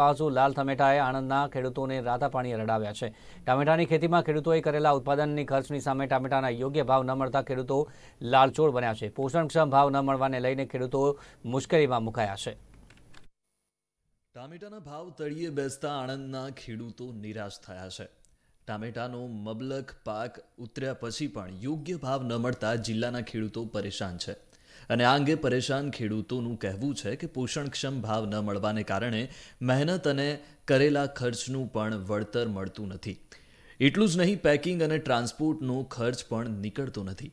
પાસું લાલ ટમેટાએ આણંદના ખેડૂતોને રાધા પાણી રડાવ્યા છે ટામેટાની ખેતીમાં ખેડૂતોએ કરેલા ઉત્પાદનની ખર્ચની સામે ટામેટાના યોગ્ય ભાવ ન મળતા ખેડૂતો લાલચોળ બન્યા છે પોષણક્ષમ ભાવ ન મળવાને લઈને ખેડૂતો મુશ્કેલીમાં મુકાયા છે ટામેટાના ભાવ તળિયે બેસતા આણંદના ખેડૂતો નિરાશ થયા છે ટામેટાનો મબલક પાક ઉતર્યા પછી પણ યોગ્ય ભાવ ન મળતા જિલ્લાના ખેડૂતો પરેશાન છે અને આ અંગે પરેશાન ખેડૂતોનું કહેવું છે કે પોષણક્ષમ ભાવ ન મળવાને કારણે મહેનત અને કરેલા ખર્ચનું પણ વળતર મળતું નથી એટલું જ નહીં પેકિંગ અને ટ્રાન્સપોર્ટનો ખર્ચ પણ નીકળતો નથી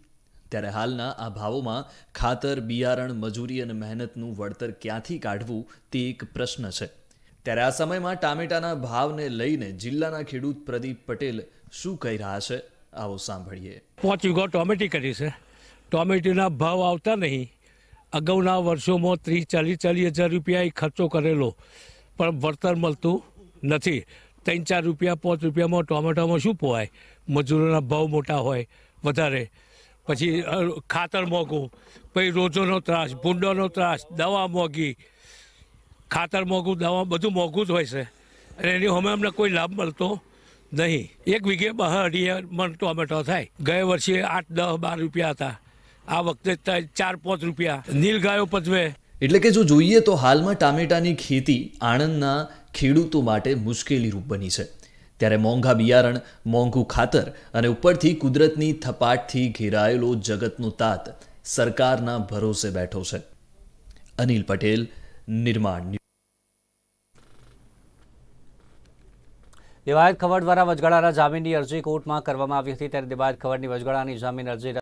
ત્યારે હાલના આ ભાવોમાં ખાતર બિયારણ મજૂરી અને મહેનતનું વળતર ક્યાંથી કાઢવું તે એક પ્રશ્ન છે ત્યારે આ સમયમાં ટામેટાના ભાવને લઈને જિલ્લાના ખેડૂત પ્રદીપ પટેલ શું કહી રહ્યા છે આવો સાંભળીએ પાંચ વીઘા ટોમેટી કરી છે ટોમેટોના ભાવ આવતા નહીં અગાઉના વર્ષોમાં ત્રીસ ચાલીસ ચાલીસ હજાર રૂપિયા એ ખર્ચો કરેલો પણ વળતર મળતું નથી ત્રણ ચાર રૂપિયા પાંચ રૂપિયામાં ટોમેટામાં શું પોવાય મજૂરોના ભાવ મોટા હોય વધારે પછી ખાતર મોઘું પછી રોજોનો ત્રાસ ભૂંડોનો ત્રાસ દવા મોંઘી ખાતર મોંઘું દવા બધું મોંઘું જ હોય છે અને એની અમે અમને કોઈ લાભ મળતો નહીં એક વીઘે બહાર અઢી મણ ટોમેટો થાય ગયા વર્ષે આઠ દસ બાર રૂપિયા હતા આ વખતે ચાર પાંચ રૂપિયા નીલગાયો પજવે એટલે કે જો જોઈએ તો હાલમાં ટામેટાની ખેતી આણંદના ખેડૂતો માટે મુશ્કેલીરૂપ બની છે ત્યારે મોંઘા બિયારણ મોંઘું ખાતર અને ઉપરથી કુદરતની થપાટથી ઘેરાયેલો જગતનો તાત સરકારના ભરોસે બેઠો છે અનિલ પટેલ નિર્માણ દેવાયત ખવડ દ્વારા વચગાળાના જામીનની અરજી કોર્ટમાં કરવામાં આવી હતી ત્યારે દેવાયત ખવડની વચગાળાની જામીન અરજી